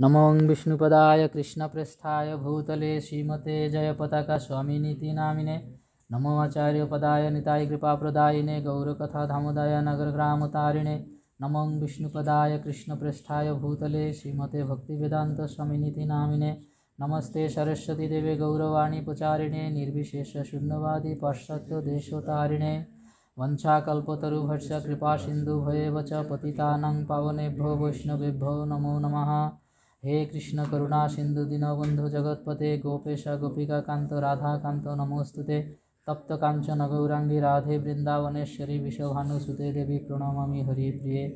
नमो विष्णुपदाय कृष्णप्रस्थाय भूतले श्रीमते जयपताकास्वामिनीति नामिने नमो आचार्यपदाय निताय कृपाप्रदायिने गौरकथाधामोदाय नगरग्रामतारिणे नमो विष्णुपदाय कृष्णप्रस्थाय भूतले श्रीमते भक्तिवेदान्तस्वामिनीति नामिने नमस्ते सरस्वतीदेवे गौरवाणीपचारिणे निर्विशेषशून्यवादी पाश्चात्यदेशोतारिणे वंशाकल्पतरुभश्च कृपासिन्धुभयेव च पतितानां पावनेभ्यो वैष्णवेभ्यो नमो नमः हे कृष्ण करुणा सिंधु दीनबंधु जगतपते गोपेश गोपिका कांत राधा कांत नमोस्तुते तप्त कांचन गौरांगी राधे वृंदावनेश्वरी विश्वभानुसुते देवी प्रणमामी प्रिय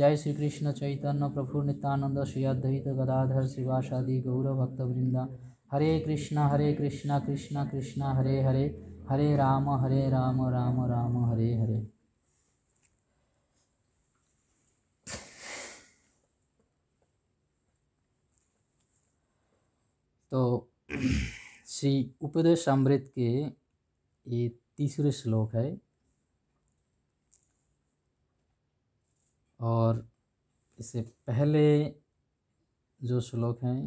जय श्री कृष्ण चैतन्य प्रभु नित्यानंद श्री अद्वैत गदाधर श्रीवासादि गौरभक्तवृंदा हरे कृष्ण हरे कृष्ण कृष्ण कृष्ण हरे हरे हरे राम हरे राम राम राम हरे हरे तो श्री उपदेश अमृत के ये तीसरे श्लोक है और इससे पहले जो श्लोक हैं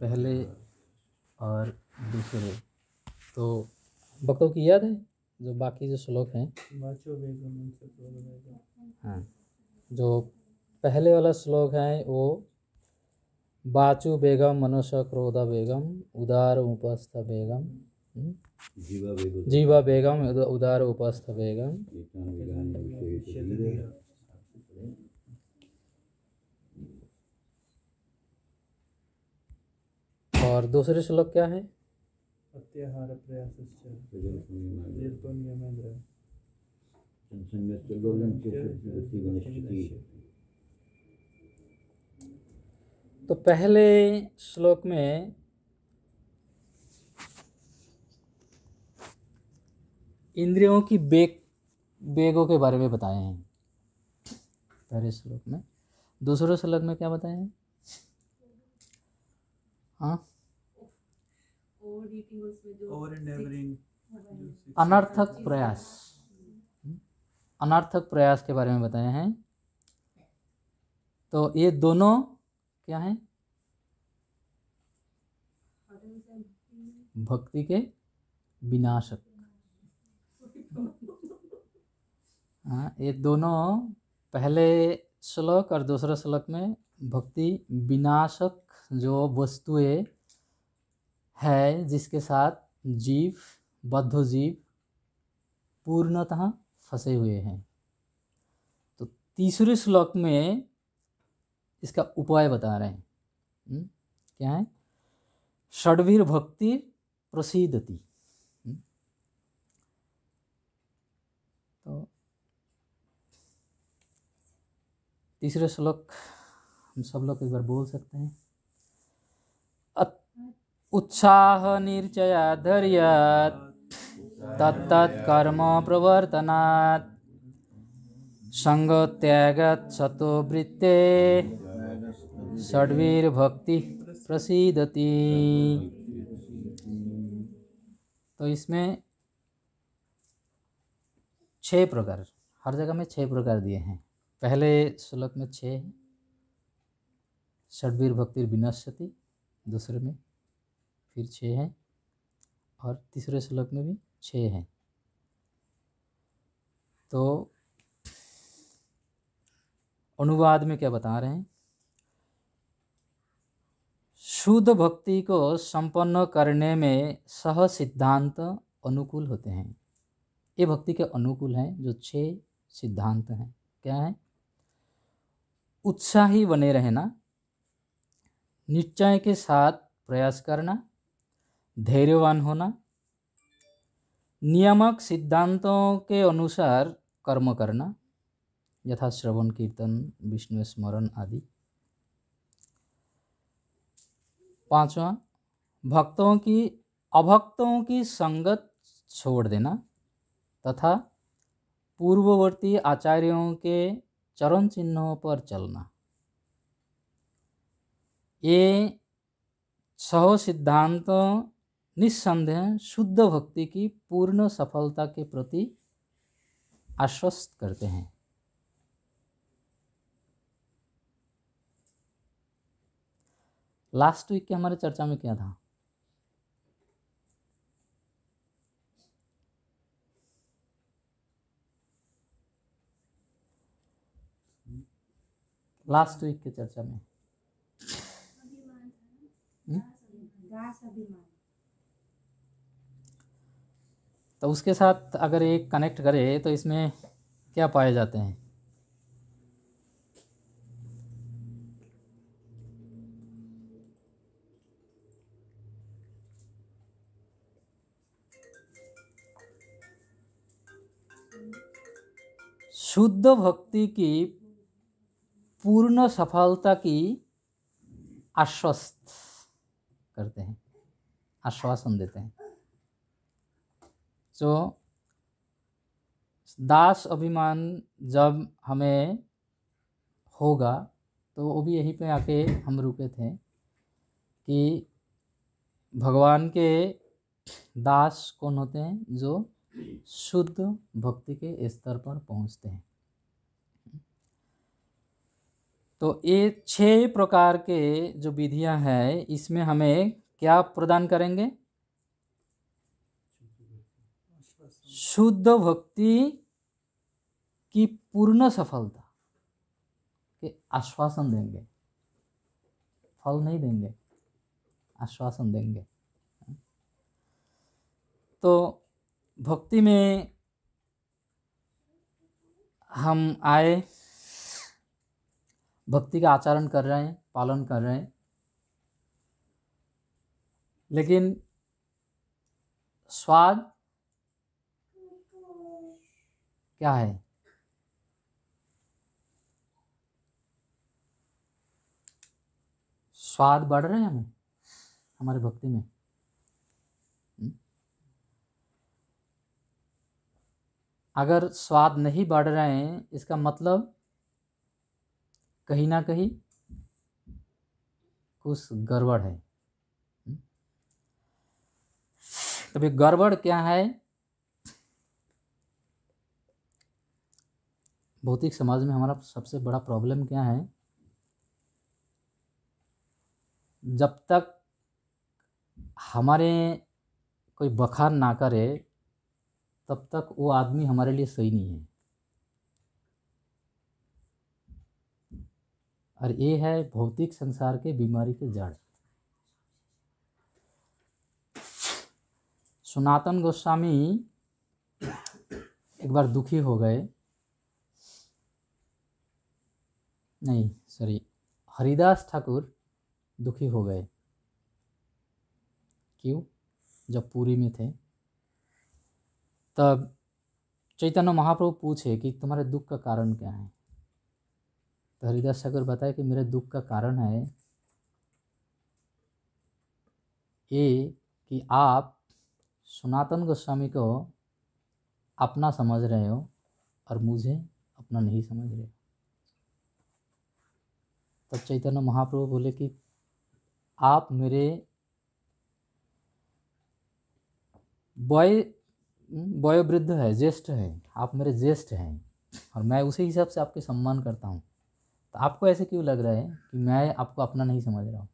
पहले और दूसरे तो भक्तों की याद है जो बाकी जो श्लोक हैं हाँ जो पहले वाला श्लोक है वो बाचु बेगम मनुष्य क्रोध बेगम उदार उपस्थ बेगम हम्म? जीवा बेगम उदार उपस्थ बेगम और दूसरे श्लोक क्या है प्रयास तो पहले श्लोक में इंद्रियों की बेग बेगों के बारे में बताए हैं पहले श्लोक में दूसरे श्लोक में क्या बताए हैं हाँ? अनर्थक प्रयास अनर्थक प्रयास के बारे में बताए हैं तो ये दोनों क्या है भक्ति के विनाशक हाँ, ये दोनों पहले श्लोक और दूसरे श्लोक में भक्ति विनाशक जो वस्तुएं है जिसके साथ जीव बद्ध जीव पूर्णतः फंसे हुए हैं तो तीसरे श्लोक में इसका उपाय बता रहे हैं हम्म? क्या है षडवीर भक्ति प्रसिद्धति हम्म? तो तीसरे श्लोक हम सब लोग एक बार बोल सकते हैं उत्साह निर्चया धैर्य तत्त कर्म प्रवर्तना संग त्यागत सतो वृत्ते षडवीरभक्ति प्रसीदती तो इसमें छ प्रकार हर जगह में छः प्रकार दिए हैं पहले श्लोक में छः है षडवीर भक्ति विनश्यति दूसरे में फिर छः है और तीसरे श्लोक में भी छः है तो अनुवाद में क्या बता रहे हैं शुद्ध भक्ति को संपन्न करने में सह सिद्धांत अनुकूल होते हैं ये भक्ति के अनुकूल हैं जो छह सिद्धांत हैं क्या है उत्साही बने रहना निश्चय के साथ प्रयास करना धैर्यवान होना नियामक सिद्धांतों के अनुसार कर्म करना यथा श्रवण कीर्तन विष्णु स्मरण आदि पांचवा भक्तों की अभक्तों की संगत छोड़ देना तथा पूर्ववर्ती आचार्यों के चरण चिन्हों पर चलना ये छह सिद्धांत निस्संदेह शुद्ध भक्ति की पूर्ण सफलता के प्रति आश्वस्त करते हैं लास्ट वीक के हमारे चर्चा में क्या था लास्ट वीक के चर्चा में हम्म? तो उसके साथ अगर एक कनेक्ट करे तो इसमें क्या पाए जाते हैं शुद्ध भक्ति की पूर्ण सफलता की आश्वस्त करते हैं आश्वासन देते हैं तो दास अभिमान जब हमें होगा तो वो भी यहीं पे आके हम रुके थे कि भगवान के दास कौन होते हैं जो शुद्ध भक्ति के स्तर पर पहुंचते हैं तो ये छह प्रकार के जो विधियां हैं इसमें हमें क्या प्रदान करेंगे शुद्ध भक्ति की पूर्ण सफलता के आश्वासन देंगे फल नहीं देंगे आश्वासन देंगे तो भक्ति में हम आए भक्ति का आचरण कर रहे हैं पालन कर रहे हैं लेकिन स्वाद क्या है स्वाद बढ़ रहे हैं हमें हमारे भक्ति में अगर स्वाद नहीं बढ़ रहे हैं इसका मतलब कहीं ना कहीं कुछ गड़बड़ है हम्म। तो भाई गड़बड़ क्या है भौतिक समाज में हमारा सबसे बड़ा प्रॉब्लम क्या है जब तक हमारे कोई बखान ना करे तब तक वो आदमी हमारे लिए सही नहीं है और ये है भौतिक संसार के बीमारी के जड़ सनातन गोस्वामी एक बार दुखी हो गए नहीं सॉरी हरिदास ठाकुर दुखी हो गए क्यों जब पूरी में थे तब चैतन्य महाप्रभु पूछे कि तुम्हारे दुख का कारण क्या है तो हरिदास ठाकुर बताए कि मेरे दुख का कारण है ये कि आप सनातन गोस्वामी को अपना समझ रहे हो और मुझे अपना नहीं समझ रहे हो तब चैतन्य महाप्रभु बोले कि आप मेरे बॉय वयोवृद्ध है ज्येष्ठ है आप मेरे ज्येष्ठ हैं और मैं उसी हिसाब से आपके सम्मान करता हूँ तो आपको ऐसे क्यों लग रहा है कि मैं आपको अपना नहीं समझ रहा हूँ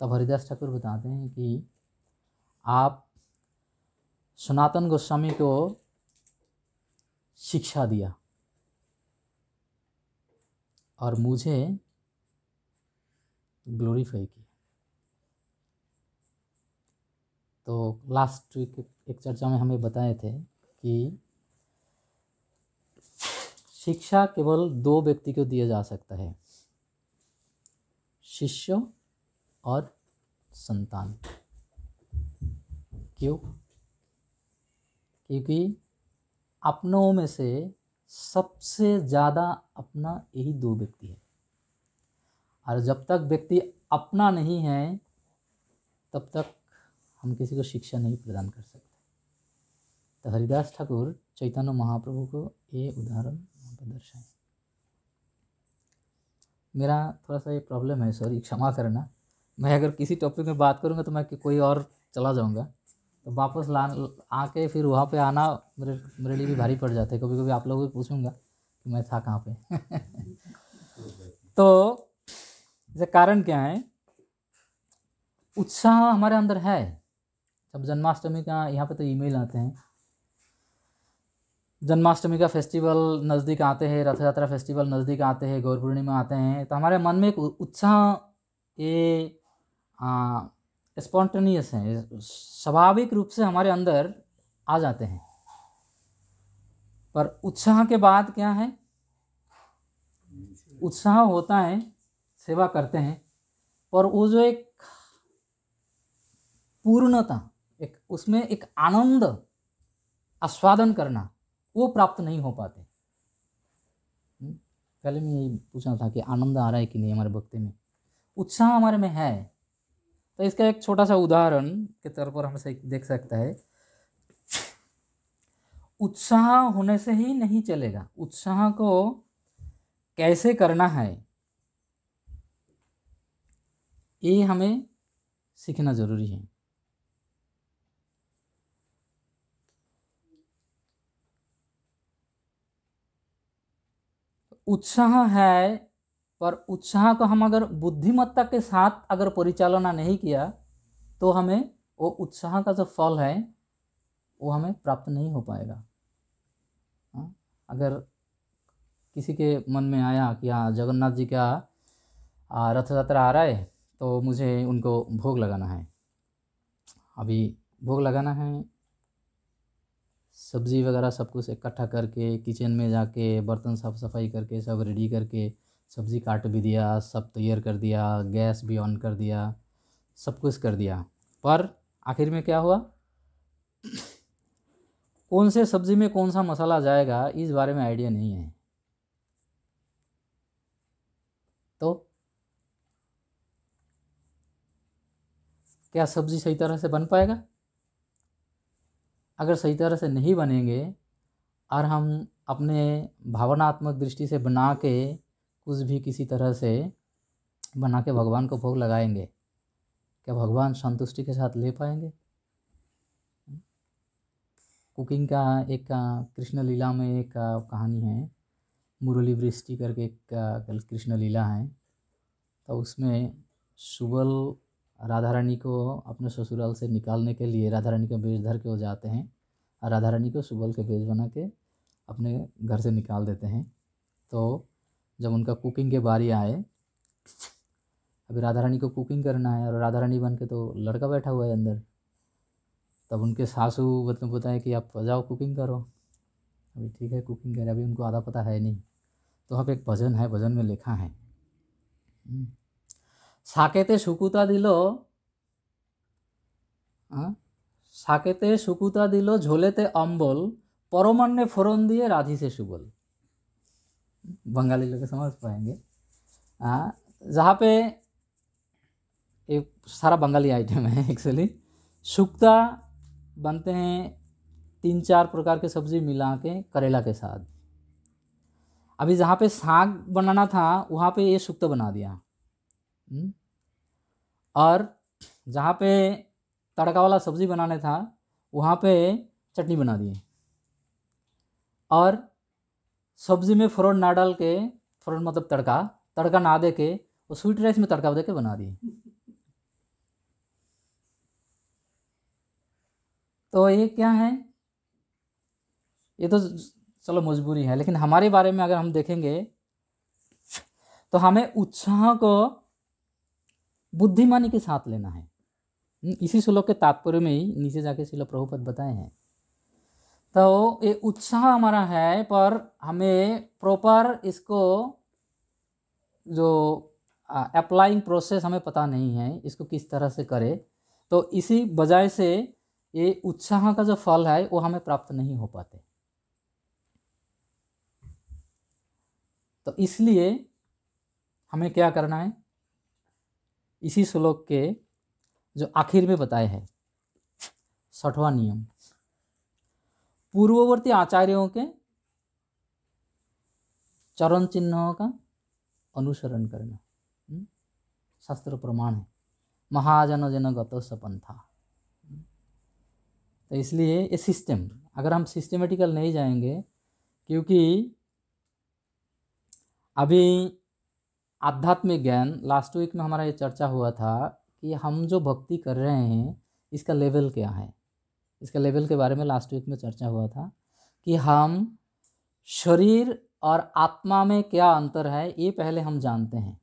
तब हरिदास ठाकुर बताते हैं कि आप सनातन गोस्वामी को शिक्षा दिया और मुझे ग्लोरीफाई किया तो लास्ट वीक एक चर्चा में हमें बताए थे कि शिक्षा केवल दो व्यक्ति को दिया जा सकता है शिष्य और संतान क्यों क्योंकि अपनों में से सबसे ज़्यादा अपना यही दो व्यक्ति है और जब तक व्यक्ति अपना नहीं है तब तक हम किसी को शिक्षा नहीं प्रदान कर सकते तो हरिदास ठाकुर चैतन्य महाप्रभु को ये उदाहरण यहाँ पर दर्शाए मेरा थोड़ा सा ये प्रॉब्लम है सॉरी क्षमा करना मैं अगर किसी टॉपिक में बात करूँगा तो मैं कोई और चला जाऊँगा तो वापस ला आके फिर वहाँ पे आना मेरे मेरे लिए भी भारी पड़ जाता है कभी कभी आप लोगों को पूछूंगा कि मैं था कहाँ पे तो इसका कारण क्या है उत्साह हमारे अंदर है जब जन्माष्टमी का यहाँ पे तो ईमेल आते हैं जन्माष्टमी का फेस्टिवल नज़दीक आते हैं रथ यात्रा फेस्टिवल नज़दीक आते हैं गौर पूर्णिमा आते हैं तो हमारे मन में एक उत्साह ये स्पॉन्टेनियस है स्वाभाविक रूप से हमारे अंदर आ जाते हैं पर उत्साह के बाद क्या है उत्साह होता है सेवा करते हैं पर वो जो एक पूर्णता एक उसमें एक आनंद आस्वादन करना वो प्राप्त नहीं हो पाते हम्म, पहले मैं यही पूछना था कि आनंद आ रहा है कि नहीं हमारे भक्ति में उत्साह हमारे में है तो इसका एक छोटा सा उदाहरण के तौर पर हम देख सकता है उत्साह होने से ही नहीं चलेगा उत्साह को कैसे करना है ये हमें सीखना ज़रूरी है उत्साह है पर उत्साह को हम अगर बुद्धिमत्ता के साथ अगर परिचालना नहीं किया तो हमें वो उत्साह का जो फल है वो हमें प्राप्त नहीं हो पाएगा हाँ, अगर किसी के मन में आया कि हाँ जगन्नाथ जी का रथ यात्रा आ रहा है तो मुझे उनको भोग लगाना है अभी भोग लगाना है सब्ज़ी वगैरह सब कुछ इकट्ठा करके किचन में जाके बर्तन साफ सफाई करके सब रेडी करके सब्ज़ी काट भी दिया सब तैयार कर दिया गैस भी ऑन कर दिया सब कुछ कर दिया पर आखिर में क्या हुआ कौन से सब्ज़ी में कौन सा मसाला जाएगा इस बारे में आइडिया नहीं है तो क्या सब्ज़ी सही तरह से बन पाएगा अगर सही तरह से नहीं बनेंगे और हम अपने भावनात्मक दृष्टि से बना के कुछ भी किसी तरह से बना के भगवान को भोग लगाएंगे क्या भगवान संतुष्टि के साथ ले पाएंगे कुकिंग का एक कृष्ण लीला में एक कहानी है मुरली वृष्टि करके एक कृष्ण लीला है तो उसमें सुबल राधा रानी को अपने ससुराल से निकालने के लिए राधा रानी का बेज धर के वो जाते हैं और राधा रानी को सुबल के बेज बना के अपने घर से निकाल देते हैं तो जब उनका कुकिंग के बारी आए अभी राधा रानी को कुकिंग करना है और राधा रानी बन के तो लड़का बैठा हुआ है अंदर तब उनके सासू मतलब बताए कि आप जाओ कुकिंग करो अभी ठीक है कुकिंग करें अभी उनको आधा पता है नहीं तो आप एक भजन है भजन में लिखा है हम्म। साकेते सुकुता दिल साकेते सुकुता दिल झोलेते अम्बल পরমান্নে फोरन दिए राधी से सुबल बंगाली लोग समझ पाएंगे जहाँ पे ये सारा बंगाली आइटम है एक्चुअली शुक्ता बनते हैं तीन चार प्रकार के सब्जी मिला के करेला के साथ अभी जहाँ पे साग बनाना था वहाँ पे ये शुक्ता बना दिया हुँ? और जहाँ पे तड़का वाला सब्ज़ी बनाने था वहाँ पे चटनी बना दिए और सब्ज़ी में फ्रोड ना डाल के फ्रोड मतलब तड़का तड़का ना दे के और स्वीट राइस में तड़का दे के बना दिए तो ये क्या है ये तो चलो मजबूरी है लेकिन हमारे बारे में अगर हम देखेंगे तो हमें उत्साह को बुद्धिमानी के साथ लेना है हम्म, इसी श्लोक के तात्पर्य में ही नीचे जाके शिल प्रभुपद बताए हैं तो ये उत्साह हमारा है पर हमें प्रॉपर इसको जो अप्लाइंग प्रोसेस हमें पता नहीं है इसको किस तरह से करें तो इसी वजह से ये उत्साह का जो फल है वो हमें प्राप्त नहीं हो पाते तो इसलिए हमें क्या करना है इसी श्लोक के जो आखिर में बताए हैं सठवा नियम पूर्ववर्ती आचार्यों के चरण चिन्हों का अनुसरण करना हम्म? शास्त्र प्रमाण है महाजन जन सपन था तो इसलिए ये सिस्टम अगर हम सिस्टमेटिकल नहीं जाएंगे क्योंकि अभी आध्यात्मिक ज्ञान लास्ट वीक में हमारा ये चर्चा हुआ था कि हम जो भक्ति कर रहे हैं इसका लेवल क्या है इसका लेवल के बारे में लास्ट वीक में चर्चा हुआ था कि हम शरीर और आत्मा में क्या अंतर है ये पहले हम जानते हैं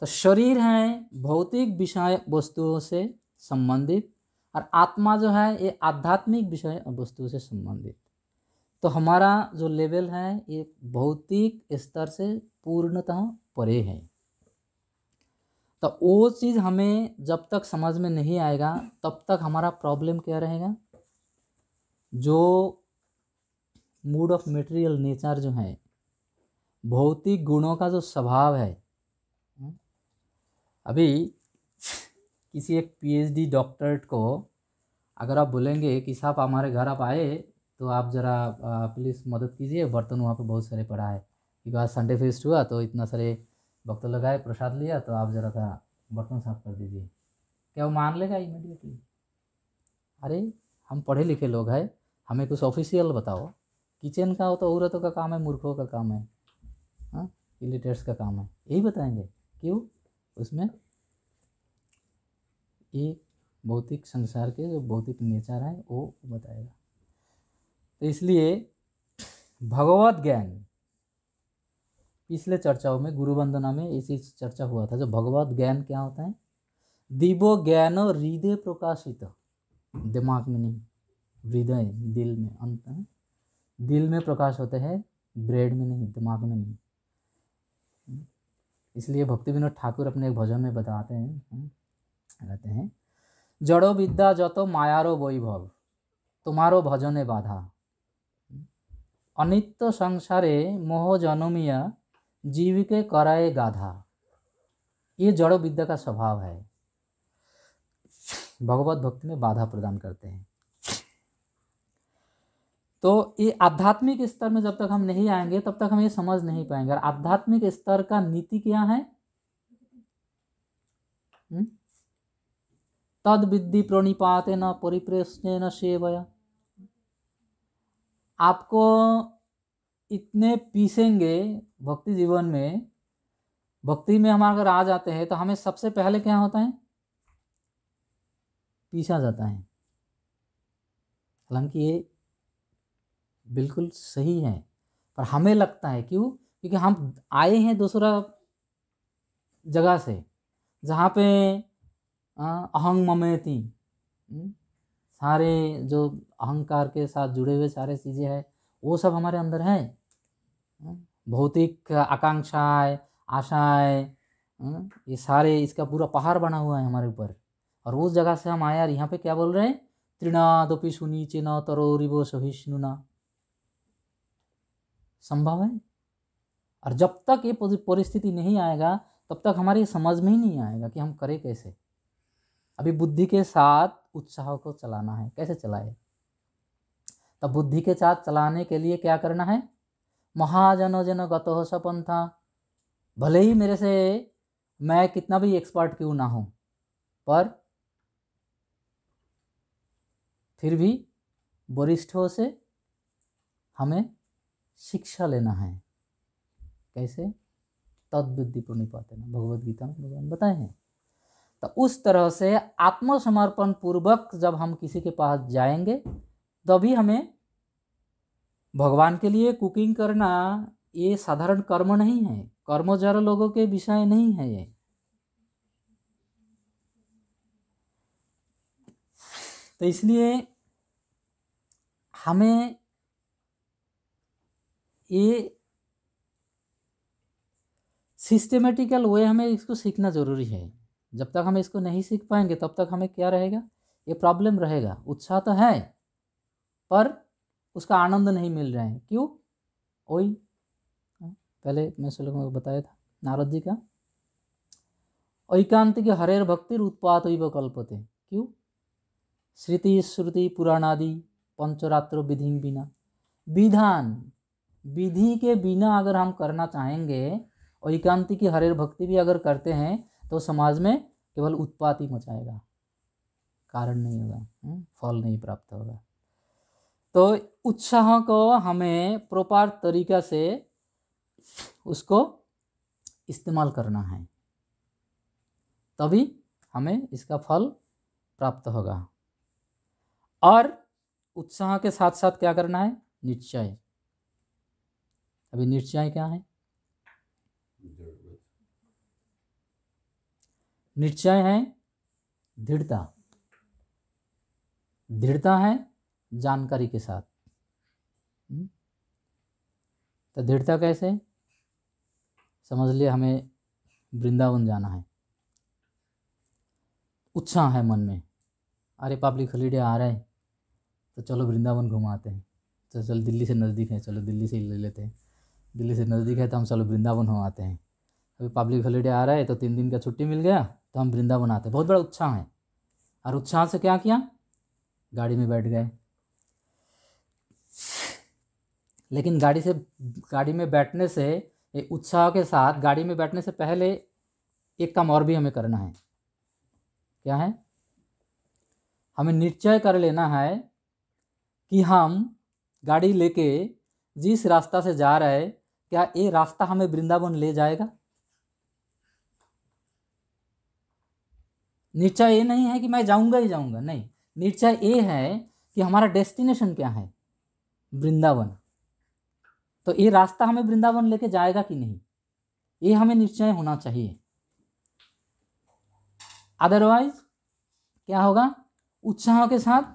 तो शरीर है भौतिक विषय वस्तुओं से संबंधित और आत्मा जो है ये आध्यात्मिक विषय वस्तुओं से संबंधित तो हमारा जो लेवल है ये भौतिक स्तर से पूर्णतः परे है तो वो चीज़ हमें जब तक समझ में नहीं आएगा तब तक हमारा प्रॉब्लम क्या रहेगा जो मूड ऑफ मटेरियल नेचर जो है भौतिक गुणों का जो स्वभाव है हम्म, अभी किसी एक पीएचडी डॉक्टर को अगर आप बोलेंगे कि साहब हमारे घर आप आए तो आप ज़रा प्लीज़ मदद कीजिए बर्तन वहाँ पर बहुत सारे पड़ा है क्योंकि आज संडे फेस्ट हुआ तो इतना सारे भक्त लगाए प्रसाद लिया तो आप ज़रा था बर्तन साफ कर दीजिए क्या वो मान लेगा इमीडिएटली अरे हम पढ़े लिखे लोग हैं हमें कुछ ऑफिशियल बताओ किचन का हो तो औरतों का काम है मूर्खों का काम है हाँ इलिटर्स का काम है यही बताएंगे क्यों उसमें ये भौतिक संसार के जो भौतिक नेचर है वो बताएगा तो इसलिए भगवत ज्ञान पिछले चर्चाओं में गुरु वंदना में इसी चर्चा हुआ था जो भगवत ज्ञान क्या होता है दिवो ज्ञान हृदय प्रकाशित दिमाग में नहीं हृदय दिल में अंत दिल में प्रकाश होते हैं ब्रेड में नहीं दिमाग में नहीं इसलिए भक्ति विनोद ठाकुर अपने एक भजन में बताते हैं हाँ, कहते हैं जड़ो विद्या जतो मायारो वैभव तुम्हारो भजन है बाधा अनित्य संसारे मोह जनमिया जीव के कराए गाधा ये जड़ो विद्या का स्वभाव है भगवत भक्ति में बाधा प्रदान करते हैं तो ये आध्यात्मिक स्तर में जब तक हम नहीं आएंगे तब तक हम ये समझ नहीं पाएंगे और आध्यात्मिक स्तर का नीति क्या है तद विद्धि प्रणिपात न परिप्रेष्य न सेवया आपको इतने पीसेंगे भक्ति जीवन में भक्ति में हमारे अगर आ जाते हैं तो हमें सबसे पहले क्या होता है पीसा जाता है हालांकि ये बिल्कुल सही है पर हमें लगता है क्यों क्योंकि हम आए हैं दूसरा जगह से जहाँ पे अहंग ममेती हम्म, सारे जो अहंकार के साथ जुड़े हुए सारे चीज़ें हैं वो सब हमारे अंदर हैं हम्म, भौतिक आकांक्षाएं आशाएं हम्म, ये सारे इसका पूरा पहाड़ बना हुआ है हमारे ऊपर और उस जगह से हम आए यार यहाँ पे क्या बोल रहे हैं त्रिनादपि सुनी चिना तरोरिवो सहिष्णुना संभव है और जब तक ये परिस्थिति नहीं आएगा तब तक हमारी समझ में ही नहीं आएगा कि हम करें कैसे अभी बुद्धि के साथ उत्साह को चलाना है कैसे चलाए तब बुद्धि के साथ चलाने के लिए क्या करना है महाजनो जन गतो सपंथा भले ही मेरे से मैं कितना भी एक्सपर्ट क्यों ना हूँ पर फिर भी वरिष्ठों से हमें शिक्षा लेना है कैसे तद पाते ना भगवद गीता में भगवान बताए हैं तो उस तरह से आत्मसमर्पण पूर्वक जब हम किसी के पास जाएंगे तभी हमें भगवान के लिए कुकिंग करना ये साधारण कर्म नहीं है जरा लोगों के विषय नहीं है ये तो इसलिए हमें ये सिस्टमेटिकल वे हमें इसको सीखना ज़रूरी है जब तक हम इसको नहीं सीख पाएंगे तब तक हमें क्या रहेगा ये प्रॉब्लम रहेगा उत्साह तो है पर उसका आनंद नहीं मिल रहा है क्यों वही पहले मैं श्लोक को बताया था नारद जी का के हरेर भक्ति उत्पात हुई कल्पते क्यों श्रुति श्रुति पुराणादि पंचरात्र विधि बिना विधान विधि के बिना अगर हम करना चाहेंगे ऐकांति की हरेर भक्ति भी अगर करते हैं तो समाज में केवल उत्पात ही मचाएगा कारण नहीं होगा हम्म, फल नहीं प्राप्त होगा तो उत्साह को हमें प्रॉपर तरीका से उसको इस्तेमाल करना है तभी हमें इसका फल प्राप्त होगा और उत्साह के साथ साथ क्या करना है निश्चय अभी निश्चय क्या है निश्चय है दृढ़ता दृढ़ता है जानकारी के साथ हम्म। तो दृढ़ता कैसे समझ लिए हमें वृंदावन जाना है उत्साह है मन में अरे पब्लिक हॉलीडे आ रहा है तो चलो वृंदावन घुमाते हैं तो चलो दिल्ली से नज़दीक है चलो दिल्ली से ही ले लेते हैं दिल्ली से नज़दीक है तो हम चलो वृंदावन हो आते हैं अभी पब्लिक हॉलीडे आ रहा है तो तीन दिन का छुट्टी मिल गया तो हम वृंदावन आते बहुत बड़ा उत्साह है और उत्साह से क्या किया गाड़ी में बैठ गए लेकिन गाड़ी से गाड़ी में बैठने से उत्साह के साथ गाड़ी में बैठने से पहले एक काम और भी हमें करना है क्या है हमें निश्चय कर लेना है कि हम गाड़ी लेके जिस रास्ता से जा रहे क्या ये रास्ता हमें वृंदावन ले जाएगा निश्चय ये नहीं है कि मैं जाऊँगा ही जाऊंगा नहीं निश्चय ये है कि हमारा डेस्टिनेशन क्या है वृंदावन तो ये रास्ता हमें वृंदावन लेके जाएगा कि नहीं ये हमें निश्चय होना चाहिए अदरवाइज क्या होगा उत्साह के साथ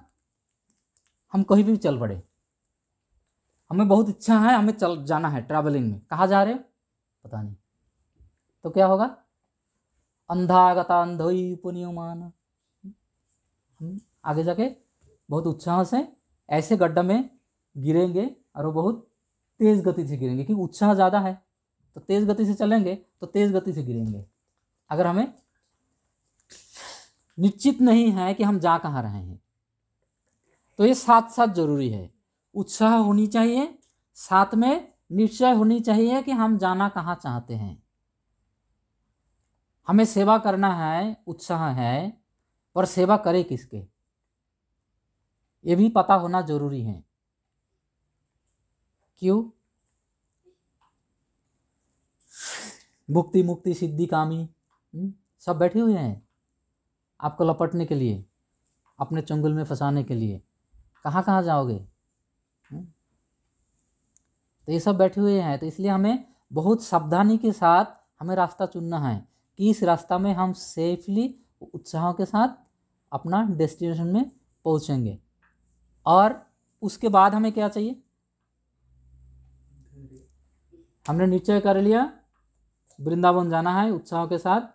हम कहीं भी चल पड़े हमें बहुत इच्छा है हमें चल जाना है ट्रैवलिंग में कहाँ जा रहे पता नहीं तो क्या होगा अंधागता अंधई उपनियमान आगे जाके बहुत उत्साह से ऐसे गड्ढा में गिरेंगे और वो बहुत तेज़ गति से गिरेंगे क्योंकि उत्साह ज़्यादा है तो तेज़ गति से चलेंगे तो तेज़ गति से गिरेंगे अगर हमें निश्चित नहीं है कि हम जा कहाँ रहे हैं तो ये साथ साथ जरूरी है उत्साह होनी चाहिए साथ में निश्चय होनी चाहिए कि हम जाना कहाँ चाहते हैं हमें सेवा करना है उत्साह है पर सेवा करे किसके ये भी पता होना जरूरी है क्यों मुक्ति मुक्ति सिद्धि कामी हम्म, सब बैठे हुए हैं आपको लपटने के लिए अपने चंगुल में फंसाने के लिए कहाँ कहाँ जाओगे हम्म, तो ये सब बैठे हुए हैं तो इसलिए हमें बहुत सावधानी के साथ हमें रास्ता चुनना है कि इस रास्ता में हम सेफली उत्साह के साथ अपना डेस्टिनेशन में पहुँचेंगे और उसके बाद हमें क्या चाहिए हमने निश्चय कर लिया वृंदावन जाना है उत्साह के साथ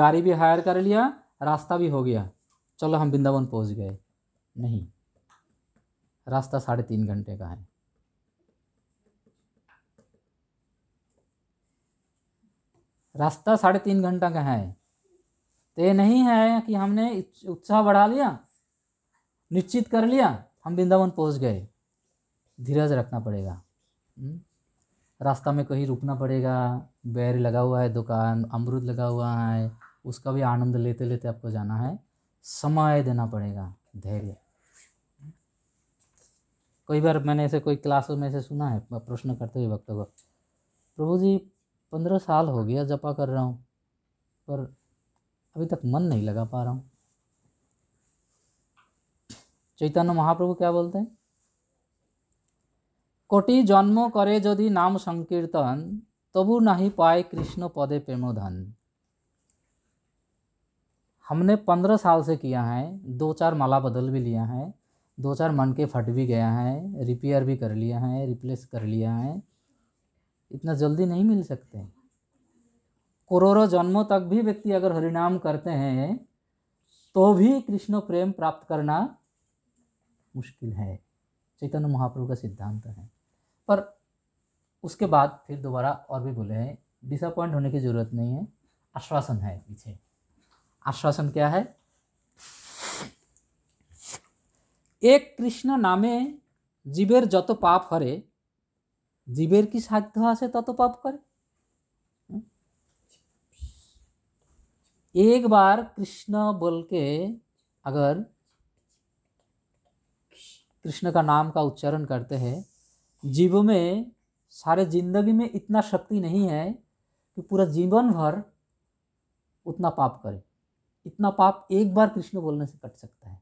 गाड़ी भी हायर कर लिया रास्ता भी हो गया चलो हम वृंदावन पहुंच गए नहीं रास्ता साढ़े तीन घंटे का है रास्ता साढ़े तीन घंटा का है तो ये नहीं है कि हमने उत्साह बढ़ा लिया निश्चित कर लिया हम वृंदावन पहुंच गए धीरज रखना पड़ेगा हम्म? रास्ता में कहीं रुकना पड़ेगा बैर लगा हुआ है दुकान अमरुद लगा हुआ है उसका भी आनंद लेते लेते आपको जाना है समय देना पड़ेगा धैर्य कई बार मैंने ऐसे कोई क्लास में से सुना है प्रश्न करते हुए वक्त वक्त प्रभु जी पंद्रह साल हो गया जपा कर रहा हूँ पर अभी तक मन नहीं लगा पा रहा हूँ चैतन्य महाप्रभु क्या बोलते हैं कोटि जन्म करे যদি नाम संकीर्तन তবু नहीं पाए कृष्ण पदे प्रेमोधन हमने पंद्रह साल से किया है दो चार माला बदल भी लिया है दो चार मन के फट भी गया है रिपेयर भी कर लिया है रिप्लेस कर लिया है इतना जल्दी नहीं मिल सकते करोड़ों जन्मों तक भी व्यक्ति अगर हरिनाम करते हैं तो भी कृष्ण प्रेम प्राप्त करना मुश्किल है चैतन्य महाप्रभु का सिद्धांत है पर उसके बाद फिर दोबारा और भी बोले हैं डिसअपॉइंट होने की ज़रूरत नहीं है आश्वासन है पीछे आश्वासन क्या है एक कृष्ण नामे जीवर जत पाप हरे জীবের কি সাধ্য আছে তত পাপ করে एक बार कृष्ण बोल के अगर कृष्ण का नाम का उच्चारण करते हैं जीव में सारे जिंदगी में इतना शक्ति नहीं है कि पूरा जीवन भर उतना पाप करे इतना पाप एक बार कृष्ण बोलने से कट सकता है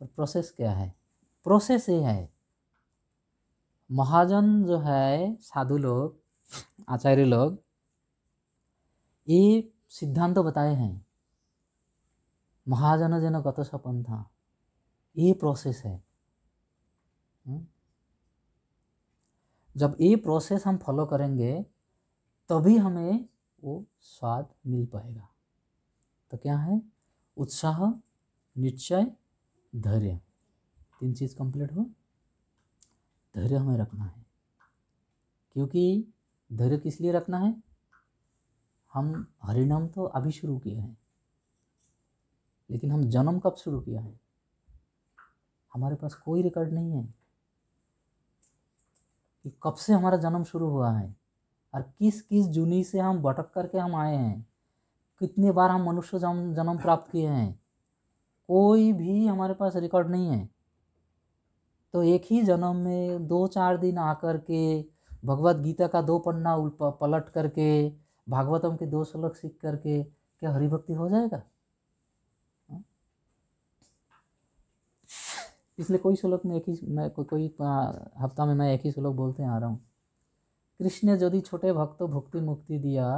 पर प्रोसेस क्या है प्रोसेस ये है महाजन जो है साधु लोग आचार्य लोग ये सिद्धांत तो बताए हैं महाजन जन गत सपन था ये प्रोसेस है हम्म? जब ये प्रोसेस हम फॉलो करेंगे तभी हमें वो स्वाद मिल पाएगा तो क्या है उत्साह निश्चय धैर्य तीन चीज़ कंप्लीट हुआ धैर्य हमें रखना है क्योंकि धैर्य किस लिए रखना है हम हरिणाम तो अभी शुरू किए हैं लेकिन हम जन्म कब शुरू किया है हमारे पास कोई रिकॉर्ड नहीं है कि कब से हमारा जन्म शुरू हुआ है और किस किस जूनी से हम भटक करके हम आए हैं कितने बार हम मनुष्य जन्म प्राप्त किए हैं कोई भी हमारे पास रिकॉर्ड नहीं है तो एक ही जन्म में दो चार दिन आकर के भगवत गीता का दो पन्ना पलट करके भागवतम के दो श्लोक सीख करके क्या हरिभक्ति हो जाएगा हाँ? इसलिए कोई श्लोक में एक ही मैं को, कोई हफ्ता में मैं एक ही श्लोक बोलते आ रहा हूँ कृष्ण ने यदि छोटे भक्त भक्ति मुक्ति दिया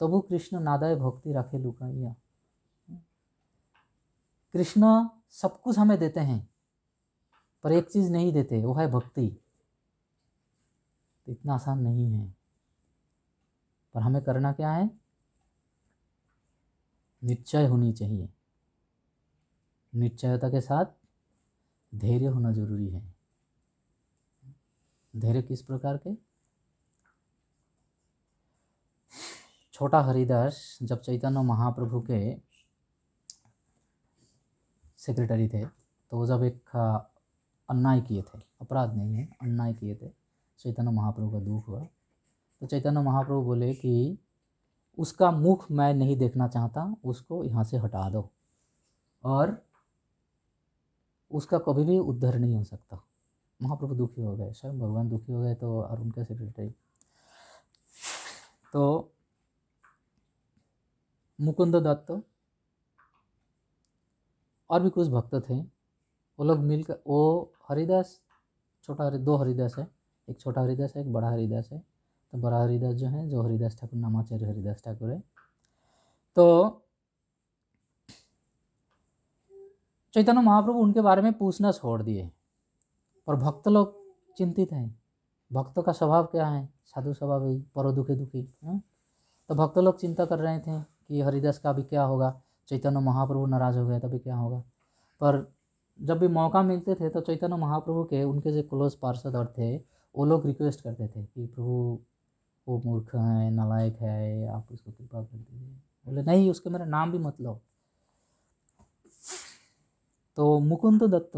तबु तो कृष्ण नादाय भक्ति रखे लुकाइया कृष्ण सब कुछ हमें देते हैं पर एक चीज़ नहीं देते वो है भक्ति तो इतना आसान नहीं है पर हमें करना क्या है निश्चय होनी चाहिए निश्चयता के साथ धैर्य होना जरूरी है धैर्य किस प्रकार के छोटा हरिदास जब चैतन्य महाप्रभु के सेक्रेटरी थे तो जब एक अन्याय किए थे अपराध नहीं है अन्याय किए थे चैतन्य महाप्रभु का दुख हुआ तो चैतन्य महाप्रभु बोले कि उसका मुख मैं नहीं देखना चाहता उसको यहाँ से हटा दो और उसका कभी भी उद्धार नहीं हो सकता महाप्रभु दुखी हो गए स्वयं भगवान दुखी हो गए तो और उनके सेक्रेटरी तो मुकुंद दत्त और भी कुछ भक्त थे वो लोग मिलकर वो हरिदास छोटा हरि दो हरिदास है एक छोटा हरिदास है एक बड़ा हरिदास है तो बड़ा हरिदास जो है जो हरिदास ठाकुर नामाचार्य हरिदास ठाकुर है तो चैतन्य महाप्रभु उनके बारे में पूछना छोड़ दिए और भक्त लोग चिंतित हैं भक्तों का स्वभाव क्या है साधु स्वभाव ही परो दुखी दुखी है? हाँ। तो भक्त लोग चिंता कर रहे थे कि हरिदास का अभी क्या होगा चैतन्य महाप्रभु नाराज हो गया तभी क्या होगा पर जब भी मौका मिलते थे तो चैतन्य महाप्रभु के उनके जो क्लोज पार्षद और थे वो लोग रिक्वेस्ट करते थे कि प्रभु वो मूर्ख है नालायक है आप उसको कृपा कर दीजिए बोले नहीं उसके मेरा नाम भी मत लो तो मुकुंद दत्त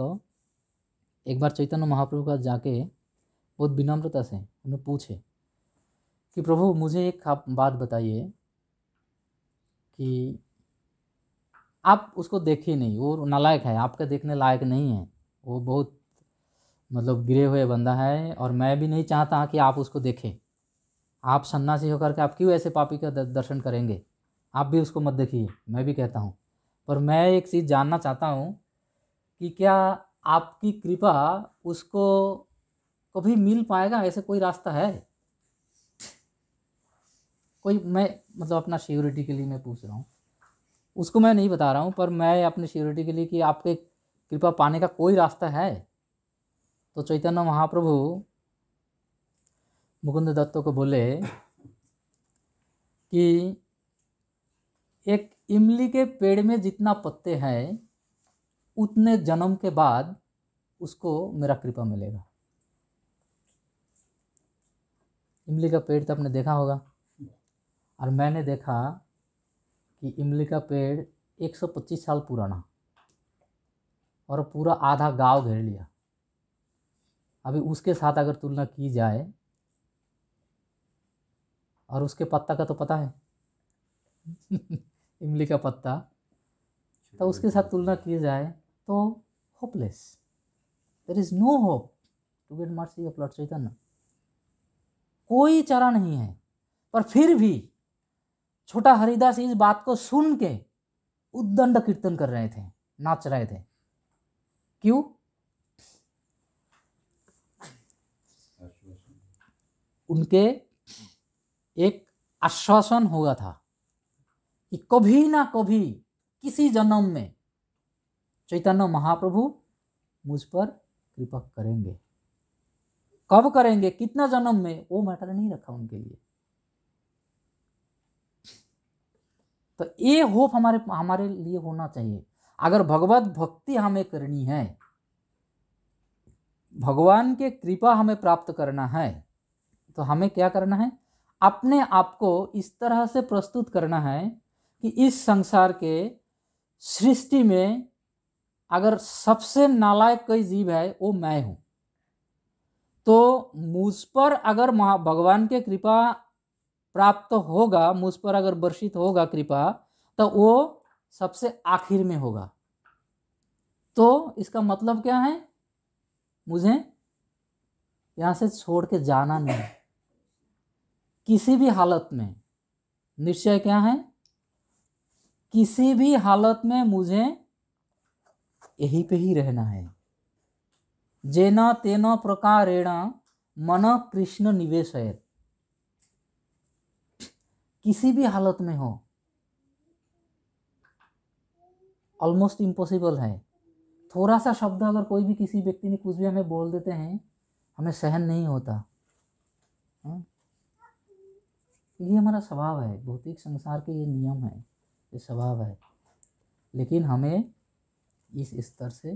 एक बार चैतन्य महाप्रभु का जाके बहुत विनम्रता से उन्हें पूछे कि प्रभु मुझे एक आप बात बताइए कि आप उसको देखिए नहीं वो नालायक है आपका देखने लायक नहीं है वो बहुत मतलब गिरे हुए बंदा है और मैं भी नहीं चाहता कि आप उसको देखें आप सन्नासी होकर के आप क्यों ऐसे पापी का दर्शन करेंगे आप भी उसको मत देखिए मैं भी कहता हूँ पर मैं एक चीज़ जानना चाहता हूँ कि क्या आपकी कृपा उसको कभी मिल पाएगा ऐसे कोई रास्ता है कोई मैं मतलब अपना श्योरिटी के लिए मैं पूछ रहा हूँ उसको मैं नहीं बता रहा हूँ पर मैं अपनी श्योरिटी के लिए कि आपके कृपा पाने का कोई रास्ता है तो चैतन्य महाप्रभु मुकुंद दत्तों को बोले कि एक इमली के पेड़ में जितना पत्ते हैं उतने जन्म के बाद उसको मेरा कृपा मिलेगा इमली का पेड़ तो आपने देखा होगा और मैंने देखा कि इमली का पेड़ 125 साल पुराना और पूरा आधा गांव घेर लिया अभी उसके साथ अगर तुलना की जाए और उसके पत्ता का तो पता है इमली का पत्ता तो उसके साथ तुलना की जाए तो hopeless there is no hope to get mercy of lord Chaitanya कोई चारा नहीं है पर फिर भी छोटा हरिदास इस बात को सुन के उद्दंड कीर्तन कर रहे थे नाच रहे थे क्यों उनके एक आश्वासन होगा था कि कभी ना कभी किसी जन्म में चैतन्य महाप्रभु मुझ पर कृपा करेंगे कब करेंगे कितना जन्म में वो मैटर नहीं रखा उनके लिए तो ये होप हमारे हमारे लिए होना चाहिए अगर भगवत भक्ति हमें करनी है भगवान के कृपा हमें प्राप्त करना है तो हमें क्या करना है अपने आप को इस तरह से प्रस्तुत करना है कि इस संसार के सृष्टि में अगर सबसे नालायक कोई जीव है वो मैं हूँ तो मुझ पर अगर महा भगवान के कृपा प्राप्त होगा मुझ पर अगर वर्षित होगा कृपा तो वो सबसे आखिर में होगा तो इसका मतलब क्या है मुझे यहाँ से छोड़ के जाना नहीं किसी भी हालत में निश्चय क्या है किसी भी हालत में मुझे यहीं पे ही रहना है जेना तेना प्रकारेण मन कृष्ण निवेश है किसी भी हालत में हो ऑलमोस्ट इम्पॉसिबल है थोड़ा सा शब्द अगर कोई भी किसी व्यक्ति ने कुछ भी हमें बोल देते हैं हमें सहन नहीं होता है? हाँ? ये हमारा स्वभाव है भौतिक संसार के ये नियम है ये स्वभाव है लेकिन हमें इस स्तर से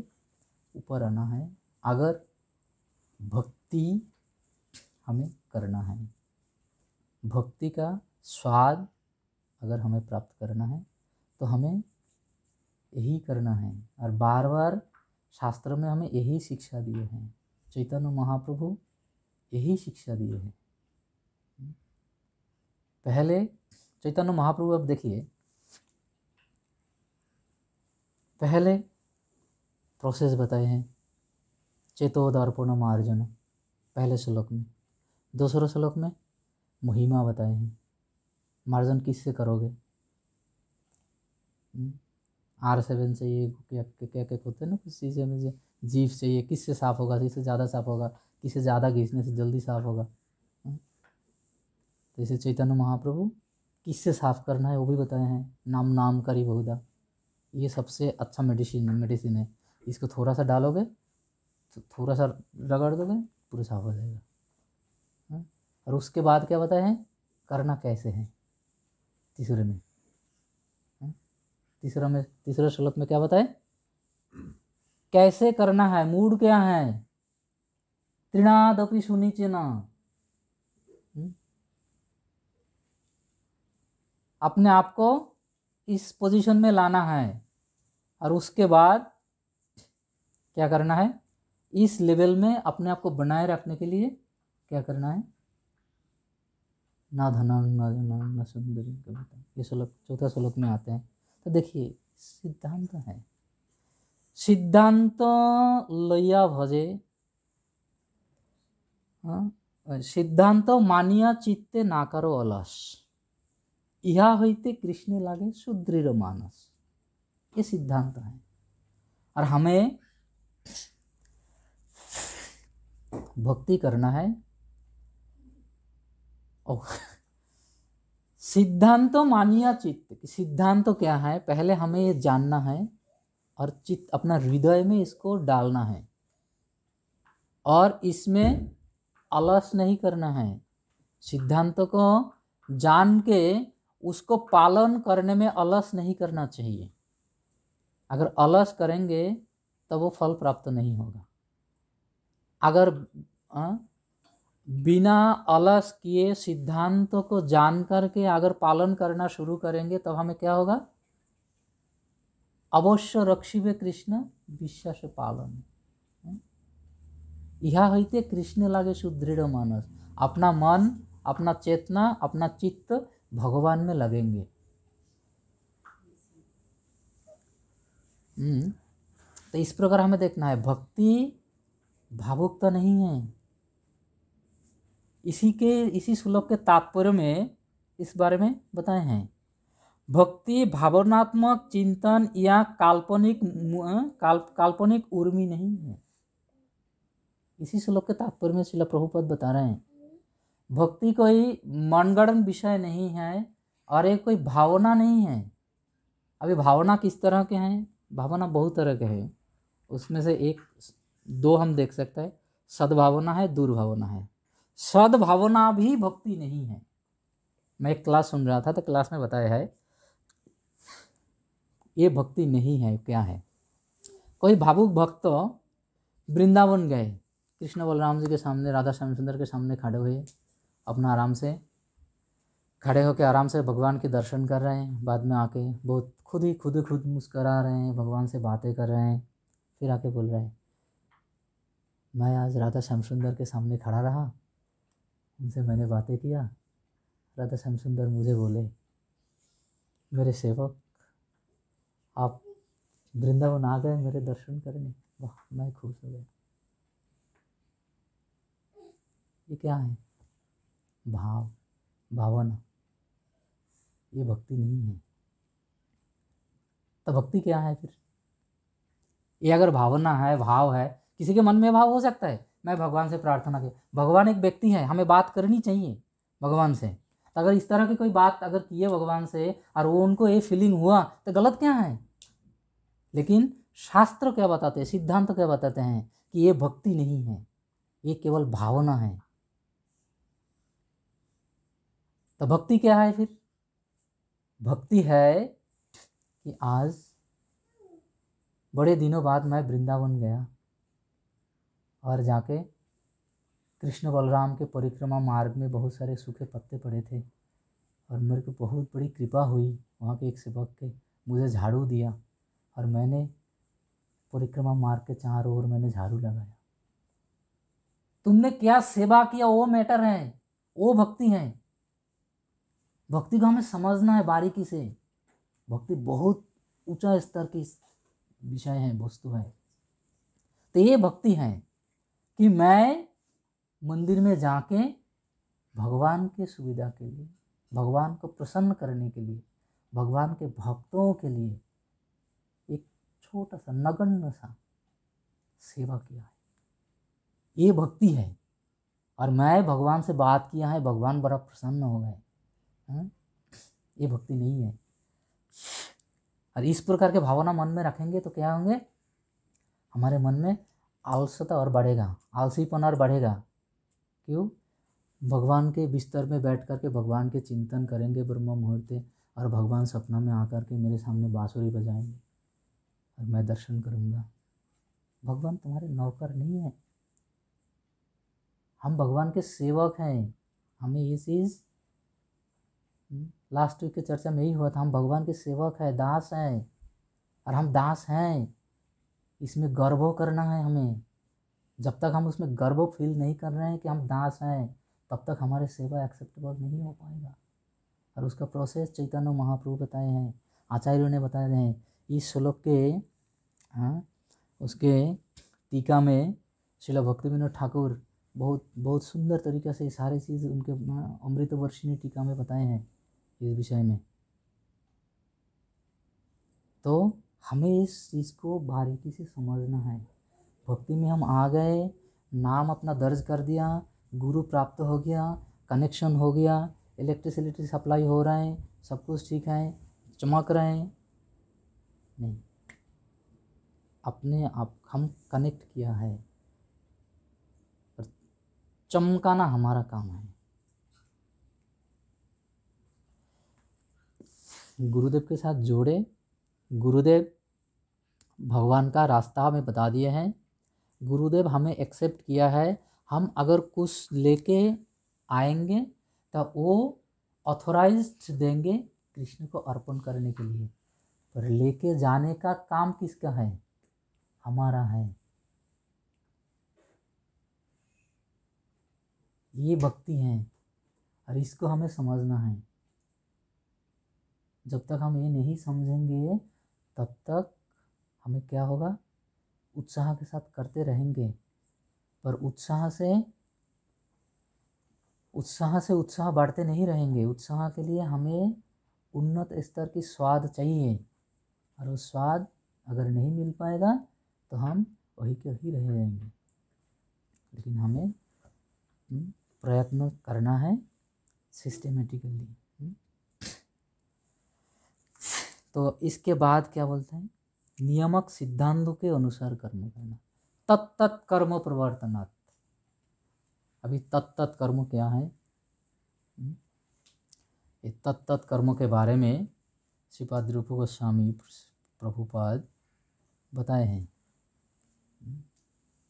ऊपर आना है अगर भक्ति हमें करना है भक्ति का स्वाद अगर हमें प्राप्त करना है तो हमें यही करना है और बार बार शास्त्र में हमें यही शिक्षा दिए हैं चैतन्य महाप्रभु यही शिक्षा दिए हैं पहले चैतन्य महाप्रभु अब देखिए पहले प्रोसेस बताए हैं चेतोदर्पण मार्जन पहले श्लोक में दूसरे श्लोक में महिमा बताए हैं मार्जन किससे करोगे हम्म? आर सेवन से ये क्या क्या क्या होते हैं ना कुछ चीज़ें मुझे जीप से ये किससे साफ़ होगा किससे ज़्यादा साफ़ होगा किससे ज़्यादा घिसने से जल्दी साफ़ होगा हम्म? तो इसे चैतन्य महाप्रभु किससे साफ़ करना है वो भी बताए हैं नाम नाम करी बहुधा ये सबसे अच्छा मेडिसिन है मेडिसिन है इसको थोड़ा सा डालोगे तो थोड़ा सा रगड़ दोगे पूरा साफ हो जाएगा हम्म? और उसके बाद क्या बताए हैं करना कैसे है तीसरे में तीसरा में तीसरे श्लोक में क्या बताए कैसे करना है मूड क्या है त्रिनादपि सुनिचना हम्म? अपने आप को इस पोजीशन में लाना है और उसके बाद क्या करना है इस लेवल में अपने आप को बनाए रखने के लिए क्या करना है ना धनम ना जना ना सुंदर कविता ये श्लोक चौथा श्लोक में आते हैं तो देखिए सिद्धांत है सिद्धांत लैया भजे हाँ, सिद्धांत मानिया चित्ते ना करो अलस ইহা कृष्ण কৃষ্ণ सुदृढ़ मानस ये सिद्धांत है और हमें भक्ति करना है ओ सिद्धांत तो मानिया चित्त कि सिद्धांत तो क्या है पहले हमें ये जानना है और चित्त अपना हृदय में इसको डालना है और इसमें आलस नहीं करना है सिद्धांतों को जान के उसको पालन करने में आलस नहीं करना चाहिए अगर आलस करेंगे तो वो फल प्राप्त नहीं होगा अगर आ, हाँ, बिना आलस किए सिद्धांतों को जान करके अगर पालन करना शुरू करेंगे तब हमें क्या होगा अवश्य वे कृष्ण विश्वास पालन यह हाँ? होते कृष्ण लागे सुदृढ़ मानस अपना मन अपना चेतना अपना चित्त भगवान में लगेंगे हम्म, तो इस प्रकार हमें देखना है भक्ति भावुकता नहीं है इसी के इसी श्लोक के तात्पर्य में इस बारे में बताए हैं भक्ति भावनात्मक चिंतन या काल्पनिक काल, काल्पनिक उर्मी नहीं है इसी श्लोक के तात्पर्य में शिला प्रभुपद बता रहे हैं भक्ति कोई मनगणन विषय नहीं है और एक कोई भावना नहीं है अभी भावना किस तरह के हैं भावना बहुत तरह के हैं उसमें से एक दो हम देख सकते हैं सद्भावना है दुर्भावना है सद्भावना भी भक्ति नहीं है मैं एक क्लास सुन रहा था तो क्लास में बताया है ये भक्ति नहीं है क्या है कोई भावुक भक्त वृंदावन गए कृष्ण बलराम जी के सामने राधा श्याम सुंदर के सामने खड़े हुए अपना आराम से खड़े होकर आराम से भगवान के दर्शन कर रहे हैं बाद में आके बहुत खुद ही खुद ही खुद मुस्करा रहे हैं भगवान से बातें कर रहे हैं फिर आके बोल रहे हैं मैं आज राधा श्याम सुंदर के सामने खड़ा रहा उनसे मैंने बातें किया राधा श्याम सुंदर मुझे बोले मेरे सेवक आप वृंदावन आ गए मेरे दर्शन करने वाह मैं खुश हो गया ये क्या है भाव भावना ये भक्ति नहीं है तो भक्ति क्या है फिर ये अगर भावना है भाव है किसी के मन में भाव हो सकता है मैं भगवान से प्रार्थना की भगवान एक व्यक्ति है हमें बात करनी चाहिए भगवान से तो अगर इस तरह की कोई बात अगर किए भगवान से और वो उनको ये फीलिंग हुआ तो गलत क्या है लेकिन शास्त्र क्या बताते हैं सिद्धांत क्या बताते हैं कि ये भक्ति नहीं है ये केवल भावना है तो भक्ति क्या है फिर भक्ति है कि आज बड़े दिनों बाद मैं वृंदावन गया और जाके कृष्ण बलराम के परिक्रमा मार्ग में बहुत सारे सूखे पत्ते पड़े थे और मेरे को बहुत बड़ी कृपा हुई वहाँ के एक सेवक के मुझे झाड़ू दिया और मैंने परिक्रमा मार्ग के चारों ओर मैंने झाड़ू लगाया तुमने क्या सेवा किया वो मैटर है वो भक्ति है भक्ति को हमें समझना है बारीकी से भक्ति बहुत ऊंचा स्तर की विषय है वस्तु है तो ये भक्ति है कि मैं मंदिर में जाके भगवान की सुविधा के लिए भगवान को प्रसन्न करने के लिए भगवान के भक्तों के लिए एक छोटा सा नगण्य सा सेवा किया है ये भक्ति है और मैं भगवान से बात किया है भगवान बड़ा प्रसन्न हो गए ये भक्ति नहीं है और इस प्रकार के भावना मन में रखेंगे तो क्या होंगे हमारे मन में आलसता और बढ़ेगा आलसीपन और बढ़ेगा क्यों भगवान के बिस्तर में बैठ करके भगवान के चिंतन करेंगे ब्रह्म मुहूर्त और भगवान सपना में आकर के मेरे सामने बाँसुरी बजाएंगे और मैं दर्शन करूँगा भगवान तुम्हारे नौकर नहीं है हम भगवान के सेवक हैं हमें ये चीज़ लास्ट हम्म, वीक के चर्चा में यही हुआ था हम भगवान के सेवक हैं दास हैं और हम दास हैं इसमें गर्व करना है हमें जब तक हम उसमें गर्व फील नहीं कर रहे हैं कि हम दास हैं तब तक हमारे सेवा एक्सेप्टेबल नहीं हो पाएगा और उसका प्रोसेस चैतन्य महाप्रभु बताए हैं आचार्यों ने बताए हैं इस श्लोक के हाँ उसके टीका में शिला भक्ति विनोद ठाकुर बहुत बहुत सुंदर तरीक़े से सारे चीज़ उनके हाँ, अमृत ने टीका में बताए हैं इस विषय में तो हमें इस चीज़ को बारीकी से समझना है भक्ति में हम आ गए नाम अपना दर्ज कर दिया गुरु प्राप्त हो गया कनेक्शन हो गया इलेक्ट्रिसिटी सप्लाई हो रहा है सब कुछ ठीक है चमक रहे हैं नहीं अपने आप हम कनेक्ट किया है पर चमकाना हमारा काम है गुरुदेव के साथ जोड़े गुरुदेव भगवान का रास्ता हमें बता दिए हैं गुरुदेव हमें एक्सेप्ट किया है हम अगर कुछ लेके आएंगे तो वो ऑथोराइज देंगे कृष्ण को अर्पण करने के लिए पर लेके जाने का काम किसका है हमारा है ये भक्ति है और इसको हमें समझना है जब तक हम ये नहीं समझेंगे तब तक हमें क्या होगा उत्साह के साथ करते रहेंगे पर उत्साह से उत्साह से उत्साह बढ़ते नहीं रहेंगे उत्साह के लिए हमें उन्नत स्तर की स्वाद चाहिए और वो स्वाद अगर नहीं मिल पाएगा तो हम वही के वही रह जाएंगे लेकिन हमें हम्म, प्रयत्न करना है सिस्टमेटिकली तो इसके बाद क्या बोलते हैं नियमक सिद्धांतों के अनुसार कर्म करना तत्त कर्म प्रवर्तनात् अभी तत्त कर्म क्या है हम्म। ये तत्त कर्म के बारे में श्रीपाद रूप गोस्वामी प्रभुपाद बताए हैं हम्म।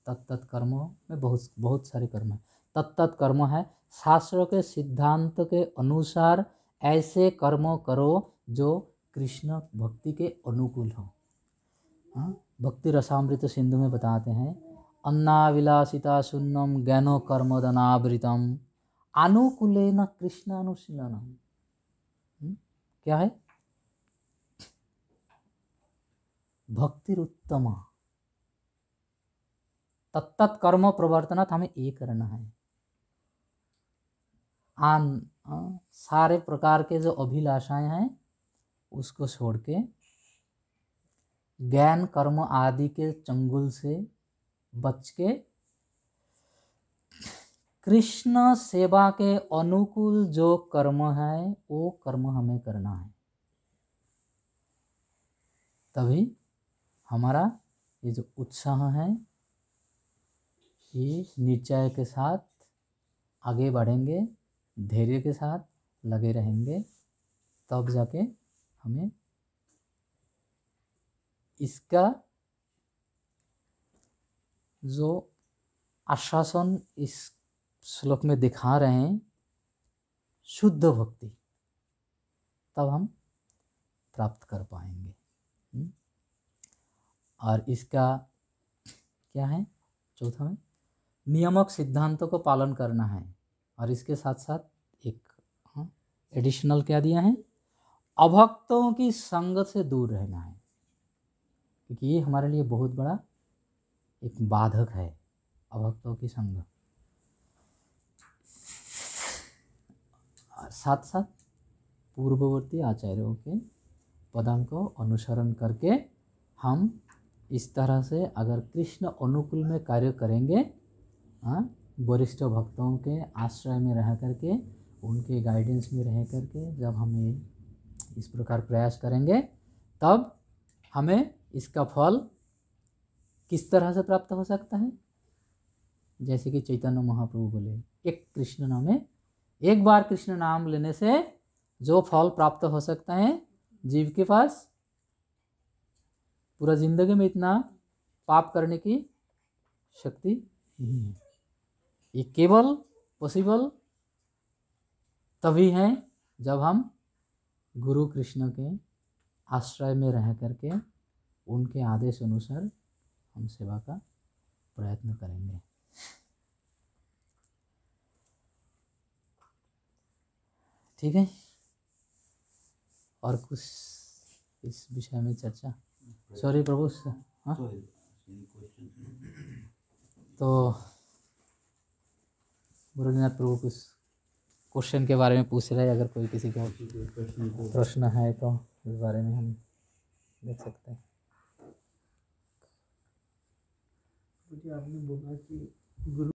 तत्त कर्म में बहुत बहुत सारे कर्म है तत्त कर्म है शास्त्रों के सिद्धांत के अनुसार ऐसे कर्म करो जो कृष्ण भक्ति के अनुकूल हों हाँ, भक्ति रसामृत सिंधु में बताते हैं अन्नाविलासिता सुन्नम ज्ञानो कर्मदनावृतम अनुकूल न अनुशीलन हम्म, क्या है उत्तम तत्त कर्म प्रवर्तना हमें ये करना है आन आ, हाँ, सारे प्रकार के जो अभिलाषाएं हैं उसको छोड़ के ज्ञान कर्म आदि के चंगुल से बच के कृष्ण सेवा के अनुकूल जो कर्म है वो कर्म हमें करना है तभी हमारा ये जो उत्साह है ये निश्चय के साथ आगे बढ़ेंगे धैर्य के साथ लगे रहेंगे तब जाके हमें इसका जो आश्वासन इस श्लोक में दिखा रहे हैं शुद्ध भक्ति तब हम प्राप्त कर पाएंगे हम्म? और इसका क्या है चौथा में नियमक सिद्धांतों को पालन करना है और इसके साथ साथ एक एडिशनल हाँ, क्या दिया है अभक्तों की संगत से दूर रहना है क्योंकि ये हमारे लिए बहुत बड़ा एक बाधक है अभक्तों की संगत साथ साथ पूर्ववर्ती आचार्यों के पदों को अनुसरण करके हम इस तरह से अगर कृष्ण अनुकूल में कार्य करेंगे हाँ, वरिष्ठ भक्तों के आश्रय में रह करके उनके गाइडेंस में रह करके जब हम इस प्रकार प्रयास करेंगे तब हमें इसका फल किस तरह से प्राप्त हो सकता है जैसे कि चैतन्य महाप्रभु बोले एक कृष्ण नाम है एक बार कृष्ण नाम लेने से जो फल प्राप्त हो सकता है जीव के पास पूरा जिंदगी में इतना पाप करने की शक्ति नहीं है ये केवल पॉसिबल तभी है जब हम गुरु कृष्ण के आश्रय में रह करके उनके आदेश अनुसार हम सेवा का प्रयत्न करेंगे ठीक है और कुछ इस विषय में चर्चा सॉरी प्रभु हाँ? तो गुरुनाथ प्रभु कुछ क्वेश्चन के बारे में पूछ रहे हैं अगर कोई किसी को प्रश्न है तो इस बारे में हम देख सकते हैं आपने बोला कि गुरु